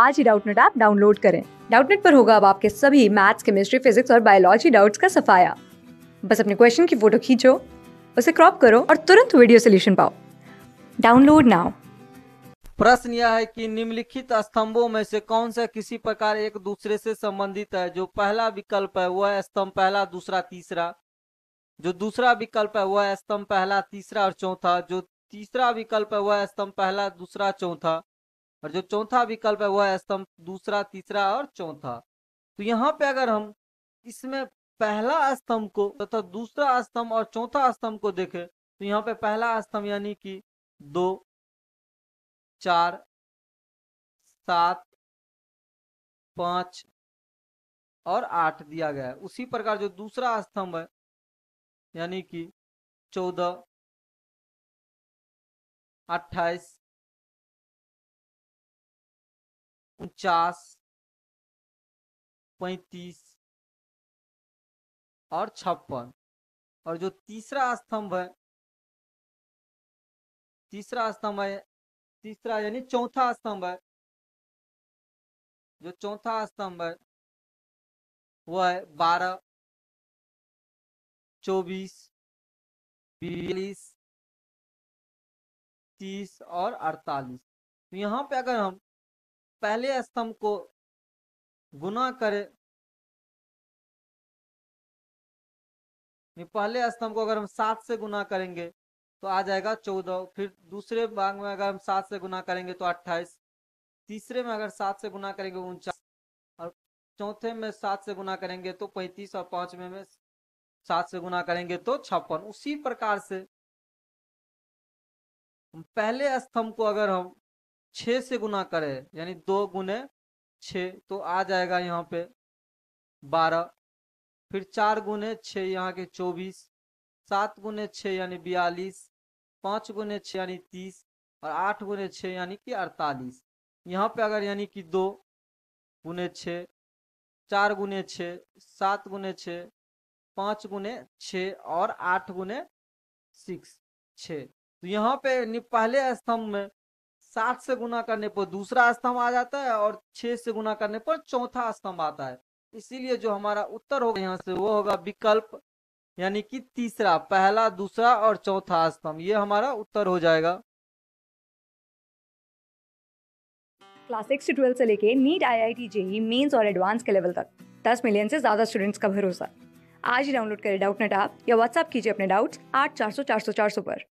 आज ही Doubtnut app download करें डाउटनेट पर होगा अब आपके सभी मैथ्स केमिस्ट्री फिजिक्स और बायोलॉजी डाउट्स का सफाया बस अपने क्वेश्चन की फोटो खींचो उसे क्रॉप करो और तुरंत वीडियो सोल्यूशन पाओ डाउनलोड नाउ प्रश्न यह है कि निम्नलिखित स्तंभों में से कौन सा किसी प्रकार एक दूसरे से संबंधित है जो पहला विकल्प है वह स्तंभ पहला दूसरा तीसरा जो दूसरा विकल्प है वह स्तंभ पहला तीसरा और चौथा जो तीसरा विकल्प है वह स्तंभ पहला दूसरा चौथा और जो चौथा विकल्प है वह है स्तंभ दूसरा तीसरा और चौथा तो यहाँ पे अगर हम इसमें पहला स्तंभ को तथा तो दूसरा स्तंभ और चौथा स्तंभ को देखें तो यहाँ पे पहला स्तंभ यानी कि दो चार सात पाँच और आठ दिया गया है उसी प्रकार जो दूसरा स्तंभ है यानी कि चौदह अट्ठाईस उनचास पैंतीस और छप्पन और जो तीसरा स्तंभ है तीसरा स्तंभ है तीसरा यानी चौथा स्तंभ है जो चौथा स्तंभ है वह है बारह चौबीस बयालीस तीस और अड़तालीस तो यहाँ पे अगर हम पहले स्तंभ को गुना करें पहले स्तंभ को अगर हम सात से गुना करेंगे तो आ जाएगा चौदह फिर दूसरे भाग में अगर हम सात से गुना करेंगे तो अट्ठाईस तीसरे में अगर सात से गुना करेंगे उनचास और चौथे में सात से गुना करेंगे तो पैंतीस और पांचवे में सात से गुना करेंगे तो छप्पन उसी प्रकार से पहले स्तंभ को अगर हम छ से गुना करे यानी दो गुने छ तो आ जाएगा यहाँ पे बारह फिर चार गुने छ यहाँ के चौबीस सात गुने छ यानी बयालीस पाँच गुने छ यानी तीस और आठ गुने छ यानी कि अड़तालीस यहाँ पे अगर यानी कि दो गुने छ चार गुने छ सात गुने छ पाँच गुने छ और आठ गुने सिक्स छ तो यहाँ पे पहले स्तंभ में सात से गुना करने पर दूसरा स्तंभ आ जाता है और छह से गुना करने पर चौथा स्तंभ आता है इसीलिए जो हमारा उत्तर होगा यहाँ से वो होगा विकल्प यानी कि तीसरा पहला दूसरा और चौथा स्तंभ ये हमारा उत्तर हो जाएगा क्लास सिक्स से ट्वेल्थ से लेके NEET IIT JEE mains और एडवांस के लेवल तक दस मिलियन से ज़्यादा स्टूडेंट्स का भरोसा आज ही डाउनलोड करें डाउट नेट आप या व्हाट्सएप कीजिए अपने डाउट्स आठ चार सौ चार सौ चार सौ पर